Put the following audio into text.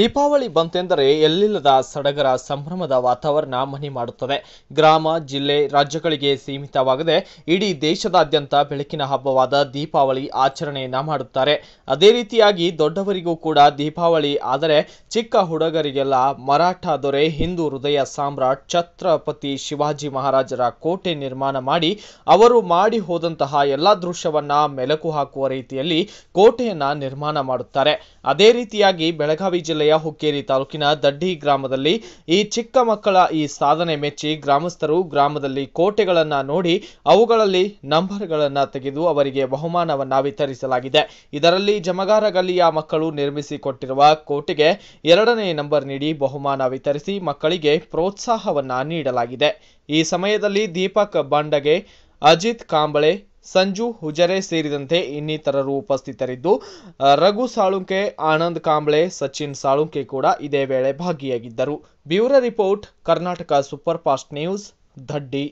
ದೀಪಾವಳಿ ಬಂತೆಂದರೆ ಎಲ್ಲಿಲ್ಲದ ಸಡಗರ ಸಂಭ್ರಮದ ವಾತಾವರಣ ಮನಿ ಮಾಡುತ್ತದೆ ಗ್ರಾಮ ಜಿಲ್ಲೆ ರಾಜ್ಯಗಳಿಗೆ ಸೀಮಿತವಾಗದೆ ಇಡೀ ದೇಶದಾದ್ಯಂತ ಬೆಳಕಿನ ಹಬ್ಬವಾದ ದೀಪಾವಳಿ ಆಚರಣೆಯನ್ನ ಮಾಡುತ್ತಾರೆ ಅದೇ ರೀತಿಯಾಗಿ ದೊಡ್ಡವರಿಗೂ ಕೂಡ ದೀಪಾವಳಿ ಆದರೆ ಚಿಕ್ಕ ಹುಡುಗರಿಗೆಲ್ಲ ಮರಾಠ ದೊರೆ ಹಿಂದೂ ಹೃದಯ ಸಾಮ್ರಾಟ್ ಛತ್ರಪತಿ ಶಿವಾಜಿ ಮಹಾರಾಜರ ಕೋಟೆ ನಿರ್ಮಾಣ ಮಾಡಿ ಅವರು ಮಾಡಿ ಹೋದಂತಹ ಎಲ್ಲ ದೃಶ್ಯವನ್ನ ಮೆಲುಕು ಹಾಕುವ ರೀತಿಯಲ್ಲಿ ಕೋಟೆಯನ್ನ ನಿರ್ಮಾಣ ಮಾಡುತ್ತಾರೆ ಅದೇ ರೀತಿಯಾಗಿ ಬೆಳಗಾವಿ ಜಿಲ್ಲೆಯ ಜಿಲ್ಲೆಯ ಹುಕ್ಕೇರಿ ತಾಲೂಕಿನ ದಡ್ಡಿ ಗ್ರಾಮದಲ್ಲಿ ಈ ಚಿಕ್ಕ ಮಕ್ಕಳ ಈ ಸಾಧನೆ ಮೆಚ್ಚಿ ಗ್ರಾಮಸ್ಥರು ಗ್ರಾಮದಲ್ಲಿ ಕೋಟೆಗಳನ್ನು ನೋಡಿ ಅವುಗಳಲ್ಲಿ ನಂಬರ್ಗಳನ್ನ ತೆಗೆದು ಅವರಿಗೆ ಬಹುಮಾನವನ್ನು ವಿತರಿಸಲಾಗಿದೆ ಇದರಲ್ಲಿ ಜಮಗಾರ ಗಲ್ಲಿಯ ಮಕ್ಕಳು ನಿರ್ಮಿಸಿಕೊಟ್ಟಿರುವ ಕೋಟೆಗೆ ಎರಡನೇ ನಂಬರ್ ನೀಡಿ ಬಹುಮಾನ ವಿತರಿಸಿ ಮಕ್ಕಳಿಗೆ ಪ್ರೋತ್ಸಾಹವನ್ನ ನೀಡಲಾಗಿದೆ ಈ ಸಮಯದಲ್ಲಿ ದೀಪಕ್ ಬಂಡಗೆ ಅಜಿತ್ ಕಾಂಬಳೆ ಸಂಜು ಹುಜರೆ ಸೇರಿದಂತೆ ಇನ್ನಿತರರು ಉಪಸ್ಥಿತರಿದ್ದು ರಘು ಸಾಳುಂಕೆ ಆನಂದ್ ಕಾಂಬ್ಳೆ ಸಚಿನ್ ಸಾಳುಂಕೆ ಕೂಡ ಇದೇ ವೇಳೆ ಭಾಗಿಯಾಗಿದ್ದರು bureau report Karnataka super fast news ದಡ್ಡಿ